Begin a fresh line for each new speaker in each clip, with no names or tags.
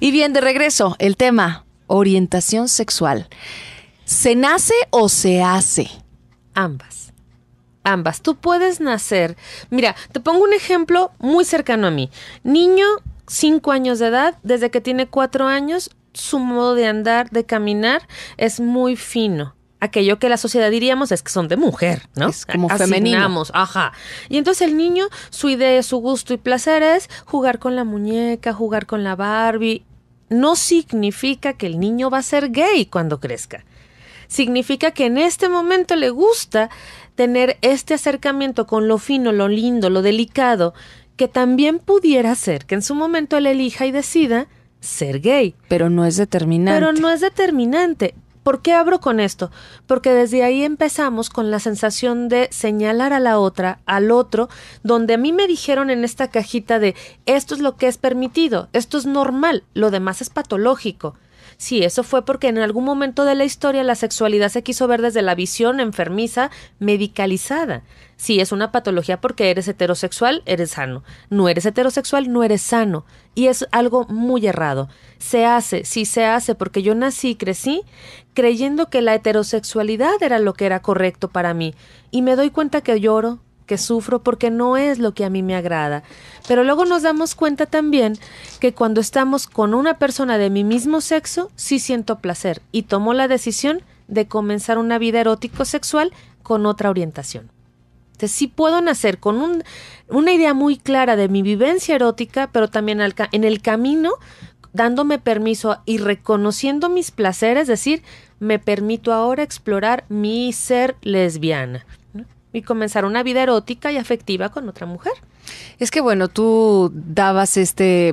Y bien, de regreso, el tema, orientación sexual.
¿Se nace o se hace? Ambas. Ambas. Tú puedes nacer. Mira, te pongo un ejemplo muy cercano a mí. Niño, 5 años de edad, desde que tiene 4 años, su modo de andar, de caminar, es muy fino aquello que la sociedad diríamos es que son de mujer, ¿no? Es como Asignamos, ajá. Y entonces el niño, su idea, su gusto y placer es jugar con la muñeca, jugar con la Barbie. No significa que el niño va a ser gay cuando crezca. Significa que en este momento le gusta tener este acercamiento con lo fino, lo lindo, lo delicado, que también pudiera ser que en su momento él elija y decida ser gay.
Pero no es determinante. Pero
no es determinante. ¿Por qué abro con esto? Porque desde ahí empezamos con la sensación de señalar a la otra, al otro, donde a mí me dijeron en esta cajita de esto es lo que es permitido, esto es normal, lo demás es patológico. Sí, eso fue porque en algún momento de la historia la sexualidad se quiso ver desde la visión enfermiza medicalizada. Si es una patología porque eres heterosexual, eres sano. No eres heterosexual, no eres sano. Y es algo muy errado. Se hace, sí se hace, porque yo nací y crecí creyendo que la heterosexualidad era lo que era correcto para mí. Y me doy cuenta que lloro, que sufro porque no es lo que a mí me agrada. Pero luego nos damos cuenta también que cuando estamos con una persona de mi mismo sexo, sí siento placer y tomo la decisión de comenzar una vida erótico-sexual con otra orientación. Entonces sí puedo nacer con una idea muy clara de mi vivencia erótica, pero también en el camino dándome permiso y reconociendo mis placeres, es decir, me permito ahora explorar mi ser lesbiana y comenzar una vida erótica y afectiva con otra mujer.
Es que bueno, tú dabas este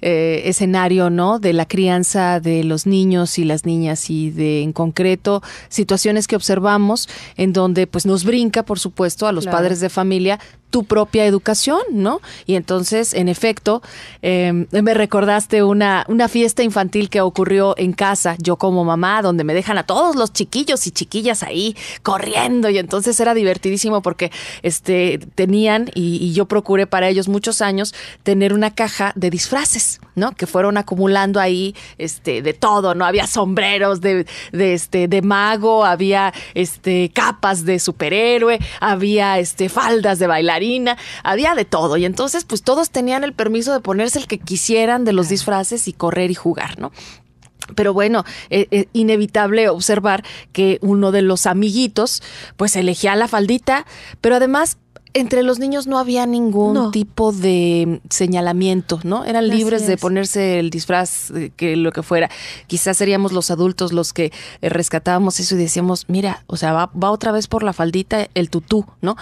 eh, escenario, ¿no? De la crianza de los niños y las niñas y de en concreto situaciones que observamos en donde pues nos brinca, por supuesto, a los padres de familia tu propia educación, ¿no? Y entonces, en efecto, em, me recordaste una, una fiesta infantil que ocurrió en casa, yo como mamá, donde me dejan a todos los chiquillos y chiquillas ahí corriendo y entonces era divertidísimo porque este, tenían y, yo procuré para ellos muchos años tener una caja de disfraces, ¿no? Que fueron acumulando ahí este, de todo, ¿no? Había sombreros de, este, de mago, había este, capas de superhéroe, había este, faldas de bailarina, había de todo. Y entonces, pues todos tenían el permiso de ponerse el que quisieran de los disfraces y correr y jugar, ¿no? Pero bueno, es e, inevitable observar que uno de los amiguitos pues elegía la faldita, pero además entre los niños no había ningún tipo de señalamiento, ¿no? Eran libres de ponerse el disfraz, eh, que lo que fuera. Quizás seríamos los adultos los que eh, rescatábamos eso y decíamos, mira, o sea, va, va, otra vez por la faldita el tutú, ¿no?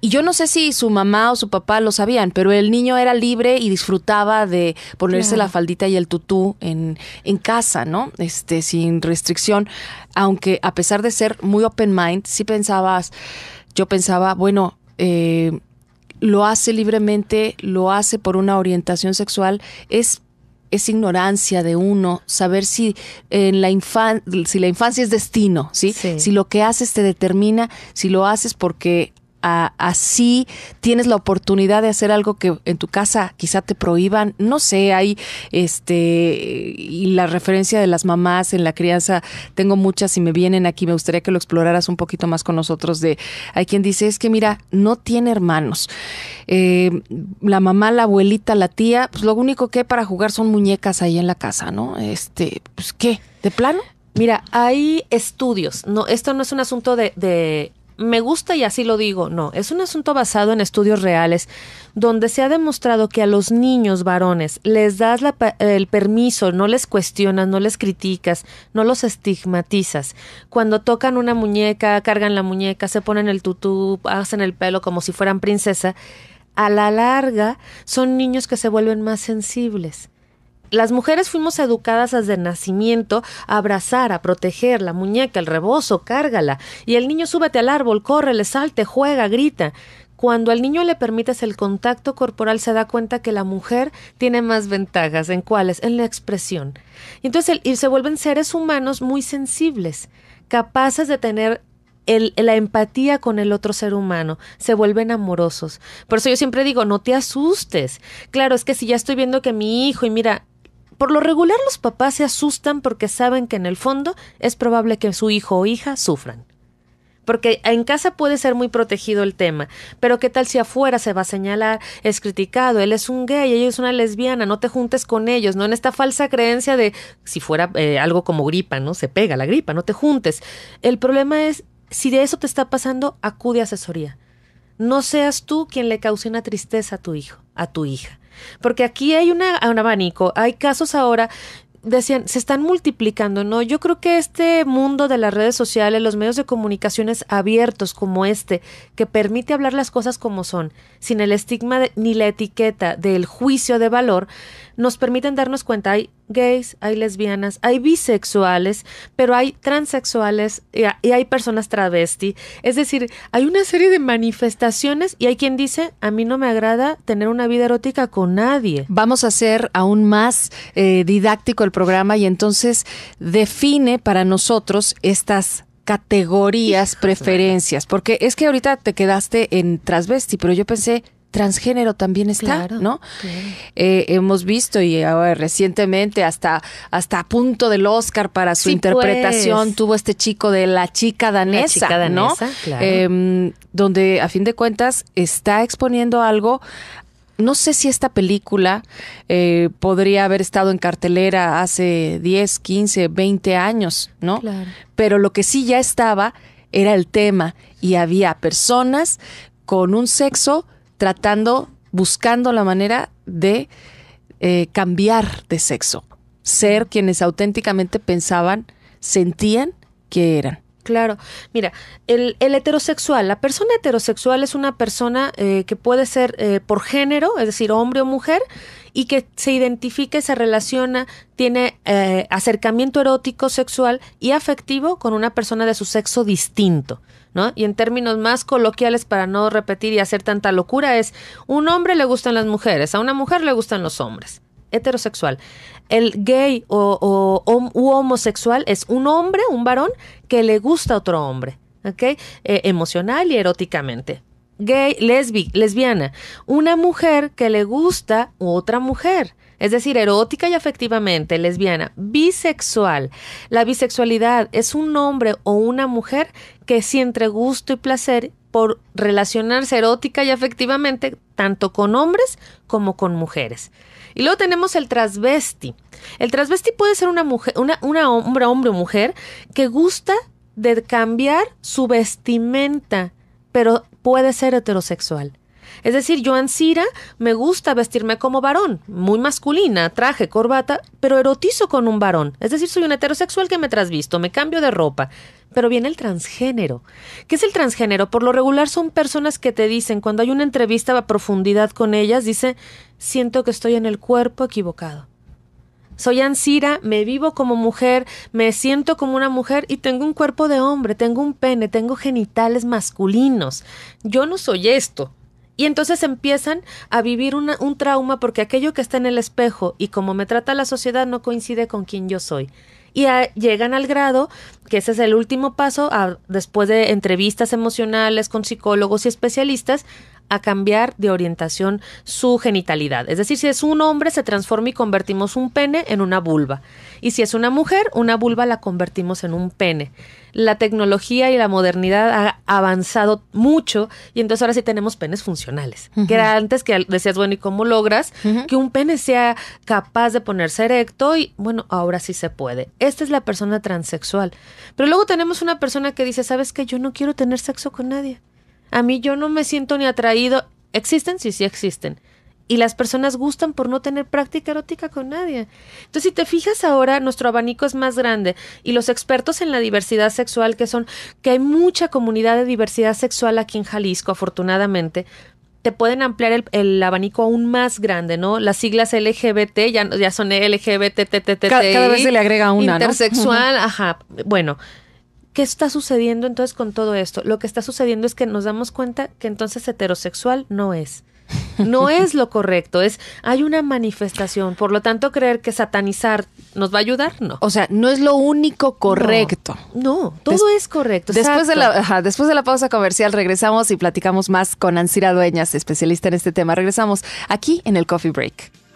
Y yo no sé si su mamá o su papá lo sabían, pero el niño era libre y disfrutaba de ponerse la faldita y el tutú en, en casa, ¿no? Este, sin restricción. Aunque a pesar de ser muy open mind, sí pensabas, yo pensaba, bueno, eh, lo hace libremente, lo hace por una orientación sexual, es es ignorancia de uno, saber si en la infancia, si la infancia es destino, Si lo que haces te determina, si lo haces porque así tienes la oportunidad de hacer algo que en tu casa quizá te prohíban, no sé, hay este y la referencia de las mamás en la crianza, tengo muchas y me vienen aquí, me gustaría que lo exploraras un poquito más con nosotros de hay quien dice, es que mira, no tiene hermanos. Eh, la mamá, la abuelita, la tía, pues lo único que hay para jugar son muñecas ahí en la casa, ¿no? Este, pues
qué, de plano. Mira, hay estudios, no, esto no es un asunto de me gusta y así lo digo. No, es un asunto basado en estudios reales donde se ha demostrado que a los niños varones les das el permiso, no les cuestionas, no les criticas, no los estigmatizas. Cuando tocan una muñeca, cargan la muñeca, se ponen el tutú, hacen el pelo como si fueran princesa, a la larga son niños que se vuelven más sensibles las mujeres fuimos educadas desde nacimiento a abrazar, a proteger la muñeca, el rebozo, cárgala. Y el niño súbete al árbol, corre, le salte, juega, grita. Cuando al niño le permites el contacto corporal, se da cuenta que la mujer tiene más ventajas. ¿En cuáles? En la expresión. entonces, y se vuelven seres humanos muy sensibles, capaces de tener la empatía con el otro ser humano, se vuelven amorosos. Por eso yo siempre digo, no te asustes. Claro, es que si ya estoy viendo que mi hijo, y mira, por lo regular los papás se asustan porque saben que en el fondo es probable que su hijo o hija sufran. Porque en casa puede ser muy protegido el tema, pero ¿qué tal si afuera se va a señalar, es criticado, él es un gay, ella es una lesbiana, no te juntes con ellos, no en esta falsa creencia de si fuera eh, algo como gripa, ¿no? Se pega la gripa, no te juntes. El problema es, si de eso te está pasando, acude a asesoría. No seas tú quien le cause una tristeza a tu hijo, a tu hija. Porque aquí hay una, un abanico, hay casos ahora decían, se están multiplicando, ¿no? Yo creo que este mundo de las redes sociales, los medios de comunicaciones abiertos como este, que permite hablar las cosas como son, sin el estigma ni la etiqueta del juicio de valor, nos permiten darnos cuenta, hay gays, hay lesbianas, hay bisexuales, pero hay transexuales y, hay personas travesti. Es decir, hay una serie de manifestaciones y hay quien dice, a mí no me agrada tener una vida erótica con nadie. Vamos a hacer aún
más eh, didáctico el programa y entonces define para nosotros estas categorías, preferencias, porque es que ahorita te quedaste en transvesti, pero yo pensé transgénero también está, ¿no? Eh, hemos visto y recientemente hasta hasta a punto del Oscar para su interpretación pues. tuvo este chico de la chica danesa, em, donde a fin de cuentas está exponiendo algo no sé si esta película eh, podría haber estado en cartelera hace 10, 15, 20 años, ¿no? Pero lo que sí ya estaba era el tema y había personas con un sexo tratando, buscando la manera de eh, cambiar de sexo, ser quienes auténticamente pensaban, sentían que eran.
Claro, mira, el, el, heterosexual, la persona heterosexual es una persona eh, que puede ser eh, por género, es decir, hombre o mujer, y que se identifica, se relaciona, tiene eh, acercamiento erótico, sexual y afectivo con una persona de su sexo distinto. ¿No? Y en términos más coloquiales, para no repetir y hacer tanta locura, es un hombre le gustan las mujeres, a una mujer le gustan los hombres heterosexual. El gay o, u homosexual es un hombre, un varón, que le gusta a otro hombre, ¿ok? Eh, emocional y eróticamente. Gay, lesbiana, una mujer que le gusta otra mujer es decir, erótica y afectivamente, lesbiana, bisexual. La bisexualidad es un hombre o una mujer que siente gusto y placer por relacionarse erótica y afectivamente tanto con hombres como con mujeres. Y luego tenemos el transvesti. El transvesti puede ser una mujer, una, hombre, hombre o mujer que gusta de cambiar su vestimenta, pero puede ser heterosexual. Es decir, yo Ansira me gusta vestirme como varón, muy masculina, traje, corbata, pero erotizo con un varón. Es decir, soy un heterosexual que me trasvisto, me cambio de ropa. Pero viene el transgénero. ¿Qué es el transgénero? Por lo regular son personas que te dicen, cuando hay una entrevista a profundidad con ellas, dice, siento que estoy en el cuerpo equivocado. Soy Ansira, me vivo como mujer, me siento como una mujer y tengo un cuerpo de hombre, tengo un pene, tengo genitales masculinos. Yo no soy esto. Y entonces empiezan a vivir un trauma porque aquello que está en el espejo y como me trata la sociedad no coincide con quien yo soy y llegan al grado que ese es el último paso después de entrevistas emocionales con psicólogos y especialistas a cambiar de orientación su genitalidad. Es decir, si es un hombre, se transforma y convertimos un pene en una vulva. Y si es una mujer, una vulva la convertimos en un pene. La tecnología y la modernidad ha avanzado mucho y entonces ahora sí tenemos penes funcionales. Que era antes que decías, bueno, ¿y cómo logras que un pene sea capaz de ponerse erecto? Y bueno, ahora sí se puede. Esta es la persona transexual. Pero luego tenemos una persona que dice, ¿sabes qué? Yo no quiero tener sexo con nadie. A mí yo no me siento ni atraído. ¿Existen? Sí, sí existen. Y las personas gustan por no tener práctica erótica con nadie. Entonces, si te fijas ahora, nuestro abanico es más grande y los expertos en la diversidad sexual, que son que hay mucha comunidad de diversidad sexual aquí en Jalisco, afortunadamente, te pueden ampliar el, abanico aún más grande, ¿no? Las siglas LGBT ya, ya son LGBT, cada, cada vez se le agrega una, Intersexual, ajá. Bueno, ¿Qué está sucediendo entonces con todo esto? Lo que está sucediendo es que nos damos cuenta que entonces heterosexual no es. No es lo correcto, es hay una manifestación, por lo tanto creer que satanizar nos va a ayudar, no. O sea, no es lo único correcto. No, todo
es correcto. Después de, la, después de, la, pausa comercial regresamos y platicamos
más con Ansira
Dueñas, especialista en este tema. Regresamos aquí en el Coffee Break.